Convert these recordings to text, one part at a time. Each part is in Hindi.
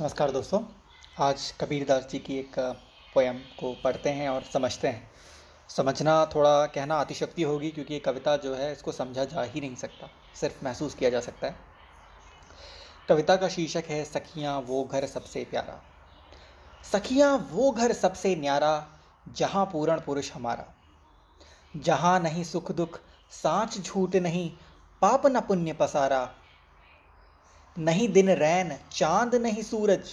नमस्कार दोस्तों आज कबीरदास जी की एक पोएम को पढ़ते हैं और समझते हैं समझना थोड़ा कहना अतिशक्ति होगी क्योंकि ये कविता जो है इसको समझा जा ही नहीं सकता सिर्फ महसूस किया जा सकता है कविता का शीर्षक है सखियाँ वो घर सबसे प्यारा सखियाँ वो घर सबसे न्यारा जहाँ पूर्ण पुरुष हमारा जहाँ नहीं सुख दुख साँच झूठ नहीं पाप न पुण्य पसारा नहीं दिन रैन चांद नहीं सूरज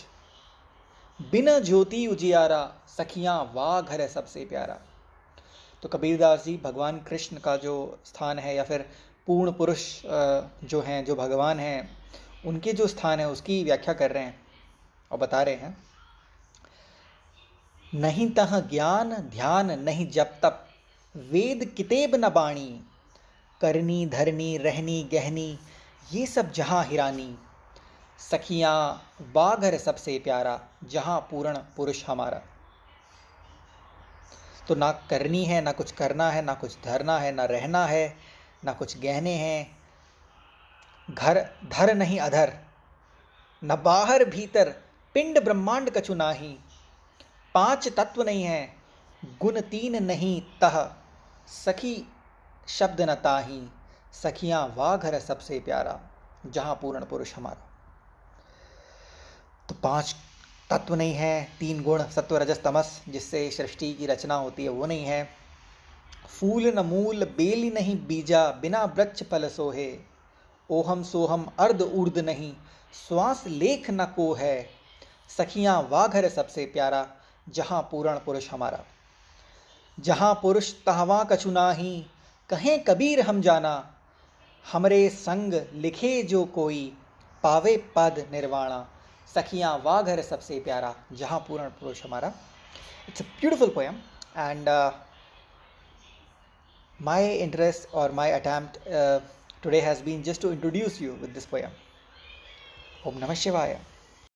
बिना ज्योति उजियारा सखियाँ वाह घर है सबसे प्यारा तो कबीरदास जी भगवान कृष्ण का जो स्थान है या फिर पूर्ण पुरुष जो हैं जो भगवान हैं उनके जो स्थान है उसकी व्याख्या कर रहे हैं और बता रहे हैं नहीं तह ज्ञान ध्यान नहीं जब तप वेद कितेब न बाणी करनी धरनी रहनी गहनी ये सब जहाँ हिरानी सखियाँ बाघर सबसे प्यारा जहाँ पूर्ण पुरुष हमारा तो ना करनी है ना कुछ करना है ना कुछ धरना है ना रहना है ना कुछ गहने हैं घर धर नहीं अधर न बाहर भीतर पिंड ब्रह्मांड कछु नाही पांच तत्व नहीं है गुण तीन नहीं तह सखी शब्द न ताही सखियाँ वाघर सबसे प्यारा जहाँ पूर्ण पुरुष हमारा तो पांच तत्व नहीं है तीन गुण सत्व रजस तमस जिससे सृष्टि की रचना होती है वो नहीं है फूल न मूल बेली नहीं बीजा बिना वृक्ष फल सोहे ओहम सोहम अर्ध उर्ध नहीं श्वास लेख न को है सखिया वाघर सबसे प्यारा जहाँ पूर्ण पुरुष हमारा जहाँ पुरुष तहवा ही कहें कबीर हम जाना हमरे संग लिखे जो कोई पावे पद निर्वाणा सखियाँ वाह घर सबसे प्यारा जहाँ पूर्ण पुरुष हमारा it's a beautiful poem and my interest और my attempt today has been just to introduce you with this poem ओम नमः शिवाय